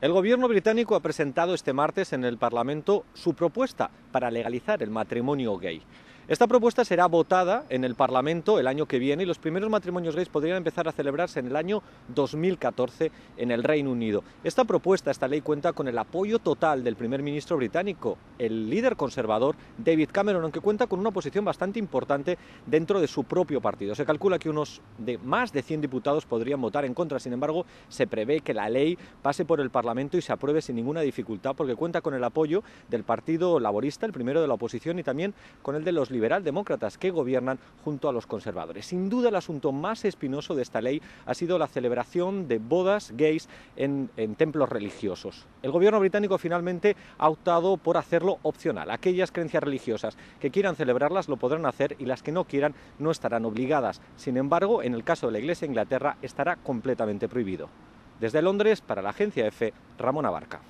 El gobierno británico ha presentado este martes en el Parlamento su propuesta para legalizar el matrimonio gay. Esta propuesta será votada en el Parlamento el año que viene y los primeros matrimonios gays podrían empezar a celebrarse en el año 2014 en el Reino Unido. Esta propuesta, esta ley cuenta con el apoyo total del primer ministro británico, el líder conservador David Cameron, aunque cuenta con una posición bastante importante dentro de su propio partido. Se calcula que unos de más de 100 diputados podrían votar en contra, sin embargo, se prevé que la ley pase por el Parlamento y se apruebe sin ninguna dificultad porque cuenta con el apoyo del Partido Laborista, el primero de la oposición y también con el de los liberaldemócratas que gobiernan junto a los conservadores. Sin duda el asunto más espinoso de esta ley ha sido la celebración de bodas gays en, templos religiosos. El gobierno británico finalmente ha optado por hacerlo opcional. Aquellas creencias religiosas que quieran celebrarlas lo podrán hacer y las que no quieran no estarán obligadas. Sin embargo, en el caso de la Iglesia de Inglaterra estará completamente prohibido. Desde Londres, para la agencia EFE, Ramón Abarca.